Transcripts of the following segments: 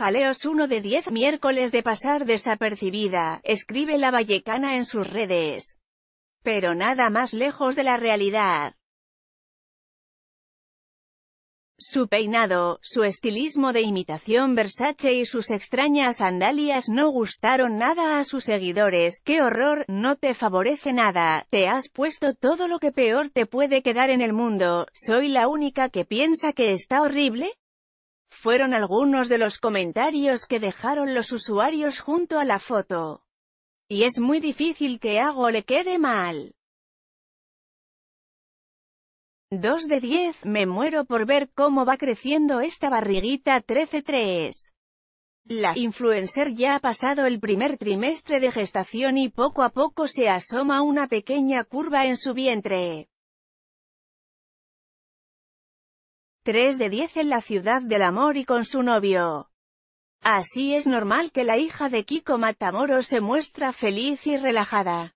Jaleos uno de diez, miércoles de pasar desapercibida, escribe la vallecana en sus redes. Pero nada más lejos de la realidad. Su peinado, su estilismo de imitación Versace y sus extrañas sandalias no gustaron nada a sus seguidores. ¡Qué horror! No te favorece nada. Te has puesto todo lo que peor te puede quedar en el mundo. ¿Soy la única que piensa que está horrible? fueron algunos de los comentarios que dejaron los usuarios junto a la foto. Y es muy difícil que hago le quede mal. 2 de 10, me muero por ver cómo va creciendo esta barriguita 13-3. La influencer ya ha pasado el primer trimestre de gestación y poco a poco se asoma una pequeña curva en su vientre. 3 de 10 en la ciudad del amor y con su novio. Así es normal que la hija de Kiko Matamoros se muestra feliz y relajada.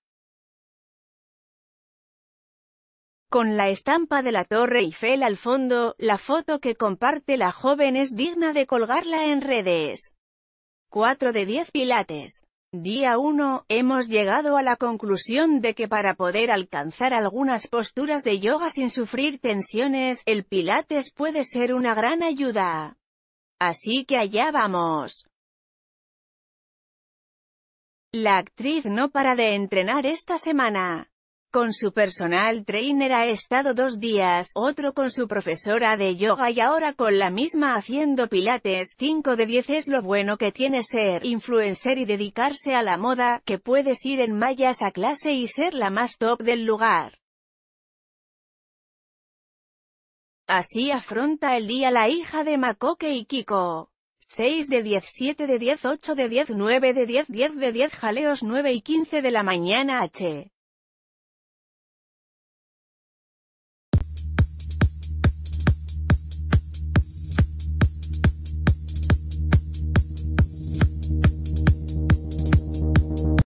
Con la estampa de la Torre Eiffel al fondo, la foto que comparte la joven es digna de colgarla en redes. 4 de 10 pilates. Día 1, hemos llegado a la conclusión de que para poder alcanzar algunas posturas de yoga sin sufrir tensiones, el pilates puede ser una gran ayuda. Así que allá vamos. La actriz no para de entrenar esta semana. Con su personal trainer ha estado dos días, otro con su profesora de yoga y ahora con la misma haciendo pilates. 5 de 10 es lo bueno que tiene ser influencer y dedicarse a la moda, que puedes ir en mallas a clase y ser la más top del lugar. Así afronta el día la hija de Makoke y Kiko. 6 de 10, 7 de 10, 8 de 10, 9 de 10, 10 de 10, jaleos 9 y 15 de la mañana H.